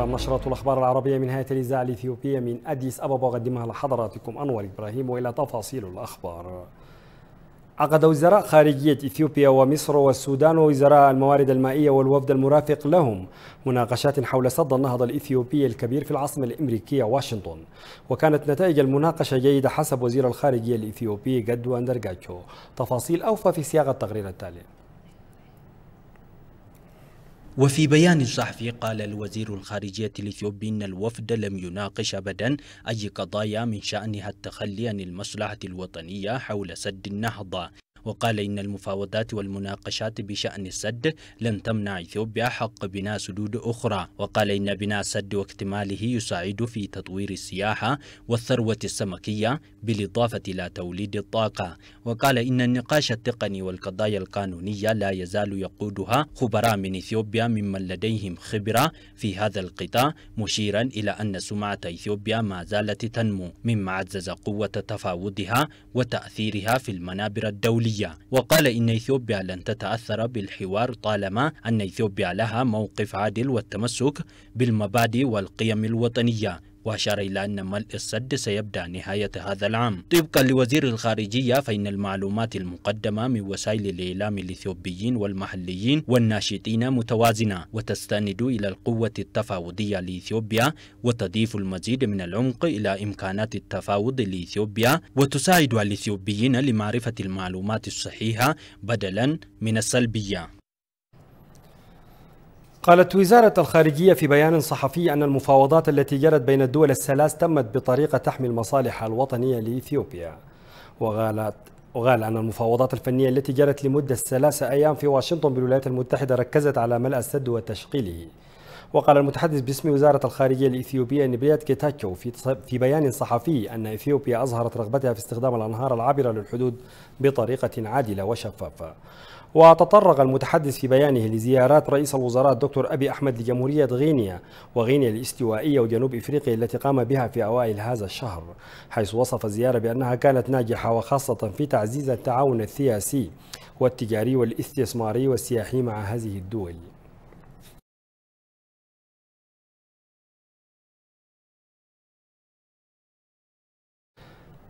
نشرة الأخبار العربية من هيئة الإذاعة الإثيوبية من أديس أبابا أقدمها لحضراتكم أنور إبراهيم وإلى تفاصيل الأخبار عقد وزراء خارجية إثيوبيا ومصر والسودان ووزراء الموارد المائية والوفد المرافق لهم مناقشات حول سد النهضة الإثيوبي الكبير في العاصمة الأمريكية واشنطن وكانت نتائج المناقشة جيدة حسب وزير الخارجية الإثيوبي جدو أندرجاتشو تفاصيل أوفى في سياق التقرير التالي وفي بيان صحفي قال الوزير الخارجية الإثيوبي أن الوفد لم يناقش أبدا أي قضايا من شأنها التخلي عن المصلحة الوطنية حول سد النهضة وقال إن المفاوضات والمناقشات بشأن السد لن تمنع إثيوبيا حق بناء سدود أخرى وقال إن بناء السد واكتماله يساعد في تطوير السياحة والثروة السمكية بالإضافة إلى توليد الطاقة وقال إن النقاش التقني والقضايا القانونية لا يزال يقودها خبراء من إثيوبيا ممن لديهم خبرة في هذا القطاع مشيرا إلى أن سمعة إثيوبيا ما زالت تنمو مما عزز قوة تفاوضها وتأثيرها في المنابر الدولية الدولية وقال إن إثيوبيا لن تتأثر بالحوار طالما أن إثيوبيا لها موقف عادل والتمسك بالمبادئ والقيم الوطنية وأشار إلى أن ملء السد سيبدأ نهاية هذا العام طبقا لوزير الخارجية فإن المعلومات المقدمة من وسائل الإعلام الإثيوبيين والمحليين والناشطين متوازنة وتستند إلى القوة التفاوضية لإثيوبيا وتضيف المزيد من العمق إلى إمكانات التفاوض لإثيوبيا وتساعد الإثيوبيين لمعرفة المعلومات الصحيحة بدلا من السلبية قالت وزارة الخارجية في بيان صحفي أن المفاوضات التي جرت بين الدول الثلاث تمت بطريقة تحمي المصالح الوطنية لإثيوبيا وقالت وقال أن المفاوضات الفنية التي جرت لمدة ثلاثة أيام في واشنطن بالولايات المتحدة ركزت على ملء السد وتشغيله وقال المتحدث باسم وزارة الخارجية الإثيوبية نبريات كيتاكو في, في بيان صحفي أن إثيوبيا أظهرت رغبتها في استخدام الأنهار العابرة للحدود بطريقة عادلة وشفافة وتطرق المتحدث في بيانه لزيارات رئيس الوزراء الدكتور أبي أحمد لجمهورية غينيا وغينيا الاستوائية وجنوب إفريقيا التي قام بها في أوائل هذا الشهر حيث وصف الزيارة بأنها كانت ناجحة وخاصة في تعزيز التعاون السياسي والتجاري والاستثماري والسياحي مع هذه الدول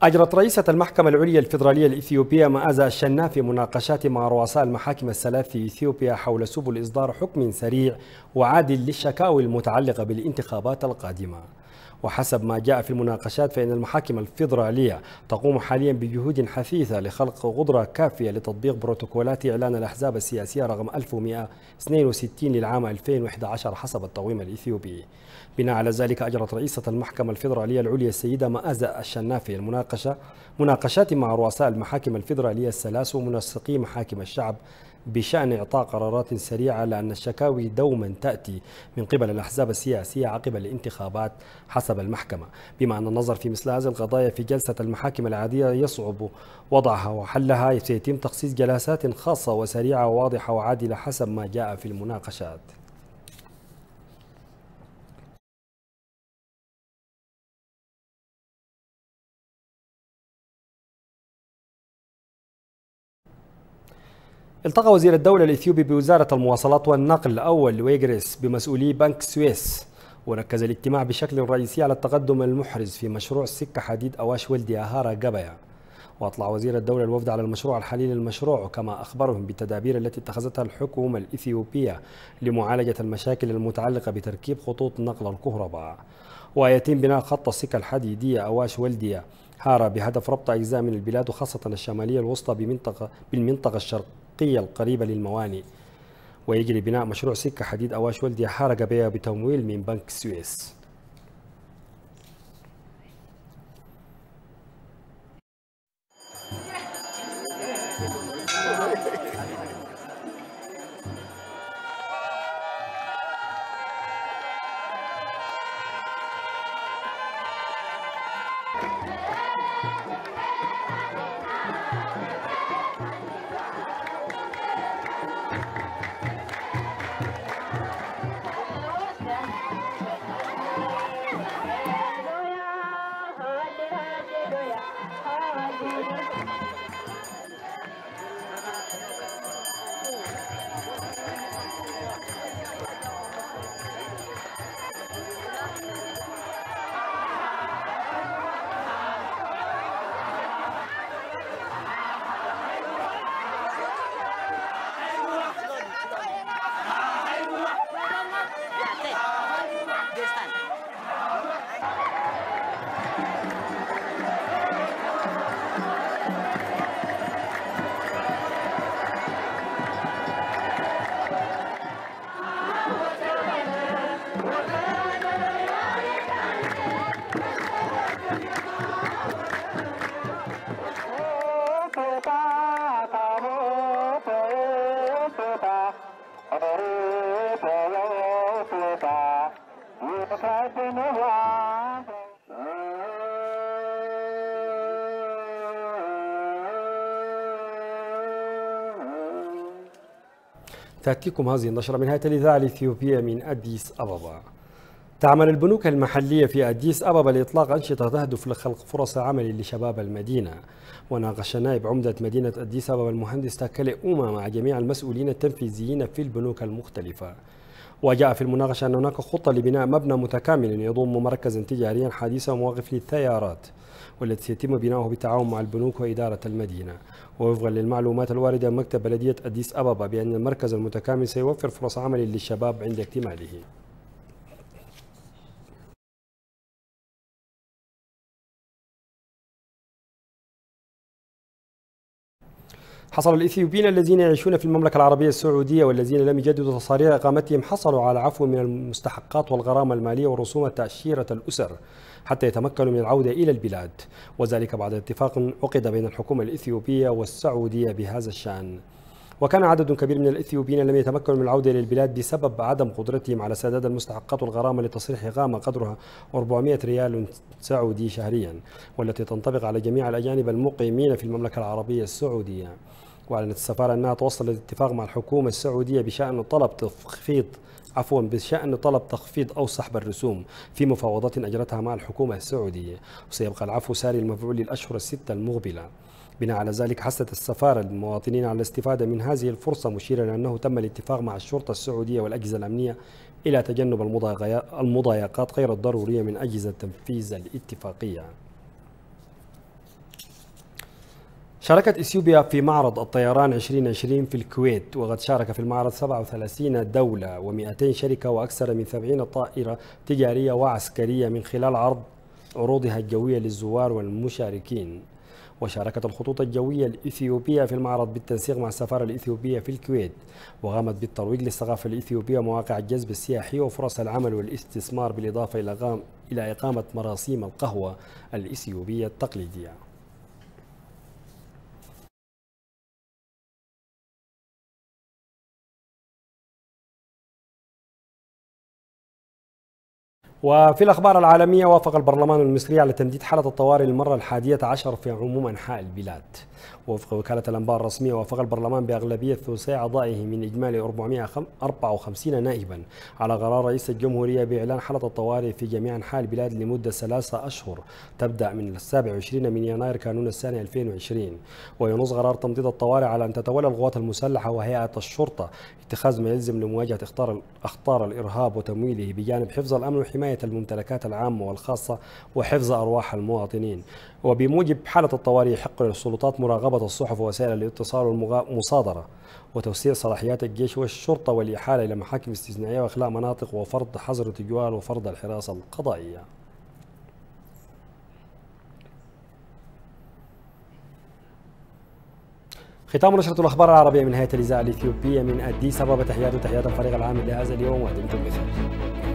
أجرت رئيسة المحكمة العليا الفيدرالية الإثيوبية مآزا في مناقشات مع رؤساء المحاكم الثلاث في إثيوبيا حول سبل إصدار حكم سريع وعادل للشكاوي المتعلقة بالانتخابات القادمة وحسب ما جاء في المناقشات فإن المحاكم الفيدرالية تقوم حاليا بجهود حثيثة لخلق قدرة كافية لتطبيق بروتوكولات إعلان الأحزاب السياسية رقم 1162 للعام 2011 حسب التقويم الإثيوبي بناء على ذلك أجرت رئيسة المحكمة الفيدرالية العليا السيدة مآزة الشنافي المناقشة مناقشات مع رؤساء المحاكم الفيدرالية الثلاث ومنسقي محاكم الشعب بشأن إعطاء قرارات سريعة لأن الشكاوي دوما تأتي من قبل الأحزاب السياسية عقب الانتخابات حسب المحكمة بما أن النظر في مثل هذه القضايا في جلسة المحاكم العادية يصعب وضعها وحلها سيتم تخصيص جلسات خاصة وسريعة وواضحة وعادلة حسب ما جاء في المناقشات التقى وزير الدولة الإثيوبي بوزارة المواصلات والنقل أول ويجريس بمسؤولي بنك سويس وركز الاجتماع بشكل رئيسي على التقدم المحرز في مشروع سكة حديد أواش ولدي أهارا جبايا وأطلع وزير الدولة الوفد على المشروع الحالي للمشروع كما أخبرهم بالتدابير التي اتخذتها الحكومة الإثيوبية لمعالجة المشاكل المتعلقة بتركيب خطوط نقل الكهرباء ويتم بناء خط السكة الحديدية أواش ولدية هارا بهدف ربط أجزاء من البلاد وخاصة الشمالية الوسطى بمنطقة بالمنطقة الشرق الشرقيه القريبة للموانئ ويجري بناء مشروع سكة حديد أواش ولدي حارقة بها بتمويل من بنك السويس تأتيكم هذه النشرة من هيئة الإذاعة الإثيوبية من أديس أبابا تعمل البنوك المحلية في أديس أبابا لإطلاق أنشطة تهدف لخلق فرص عمل لشباب المدينة وناقش نائب عمدة مدينة أديس أبابا المهندس تاكلي أوما مع جميع المسؤولين التنفيذيين في البنوك المختلفة وجاء في المناقشة أن هناك خطة لبناء مبنى متكامل يضم مركزا تجاريا حديثا ومواقف للتيارات والتي يتم بناؤه بالتعاون مع البنوك وإدارة المدينة ووفقا للمعلومات الواردة من مكتب بلدية أديس أبابا بأن المركز المتكامل سيوفر فرص عمل للشباب عند اكتماله حصل الإثيوبيين الذين يعيشون في المملكة العربية السعودية والذين لم يجددوا تصاريح إقامتهم حصلوا على عفو من المستحقات والغرامة المالية ورسوم تأشيرة الأسر حتى يتمكنوا من العودة إلى البلاد وذلك بعد اتفاق عقد بين الحكومة الإثيوبية والسعودية بهذا الشأن وكان عدد كبير من الإثيوبيين لم يتمكنوا من العودة إلى البلاد بسبب عدم قدرتهم على سداد المستحقات والغرامة لتصريح إقامة قدرها 400 ريال سعودي شهريا والتي تنطبق على جميع الأجانب المقيمين في المملكة العربية السعودية واعلنت السفاره انها توصل لاتفاق مع الحكومه السعوديه بشان طلب تخفيض عفوا بشأن طلب تخفيض أو سحب الرسوم في مفاوضات أجرتها مع الحكومة السعودية وسيبقى العفو ساري المفعول للأشهر الستة المقبلة بناء على ذلك حثت السفارة المواطنين على الاستفادة من هذه الفرصة مشيرا إلى أنه تم الاتفاق مع الشرطة السعودية والأجهزة الأمنية إلى تجنب المضايقات غير الضرورية من أجهزة تنفيذ الاتفاقية شاركت إثيوبيا في معرض الطيران 2020 في الكويت وقد شارك في المعرض 37 دولة و200 شركة وأكثر من 70 طائرة تجارية وعسكرية من خلال عرض عروضها الجوية للزوار والمشاركين وشاركت الخطوط الجوية الإثيوبية في المعرض بالتنسيق مع السفارة الإثيوبية في الكويت وقامت بالترويج للثقافة الإثيوبية مواقع الجذب السياحي وفرص العمل والاستثمار بالإضافة إلى إقامة مراسيم القهوة الإثيوبية التقليدية وفي الأخبار العالمية وافق البرلمان المصري على تمديد حالة الطوارئ للمرة الحادية عشر في عموم أنحاء البلاد وفق وكالة الأنباء الرسمية وافق البرلمان بأغلبية ثلثي أعضائه من إجمالي 454 نائبا على قرار رئيس الجمهورية بإعلان حالة الطوارئ في جميع أنحاء البلاد لمدة ثلاثة أشهر تبدأ من 27 من يناير كانون الثاني 2020 وينص قرار تمديد الطوارئ على أن تتولى القوات المسلحة وهيئة الشرطة اتخاذ ما يلزم لمواجهة اخطار اخطار الإرهاب وتمويله بجانب حفظ الأمن وحماية الممتلكات العامة والخاصة وحفظ أرواح المواطنين وبموجب حالة الطوارئ يحق للسلطات مراقبة مراقبة الصحف ووسائل الاتصال والمصادرة وتوسيع صلاحيات الجيش والشرطة والإحالة إلى محاكم استثنائية وإخلاء مناطق وفرض حظر تجوال وفرض الحراسة القضائية ختام نشرة الأخبار العربية من هيئة الإذاعة الإثيوبية من أديس أبابا تحياتي وتحيات الفريق العام لهذا اليوم وأهديكم بخير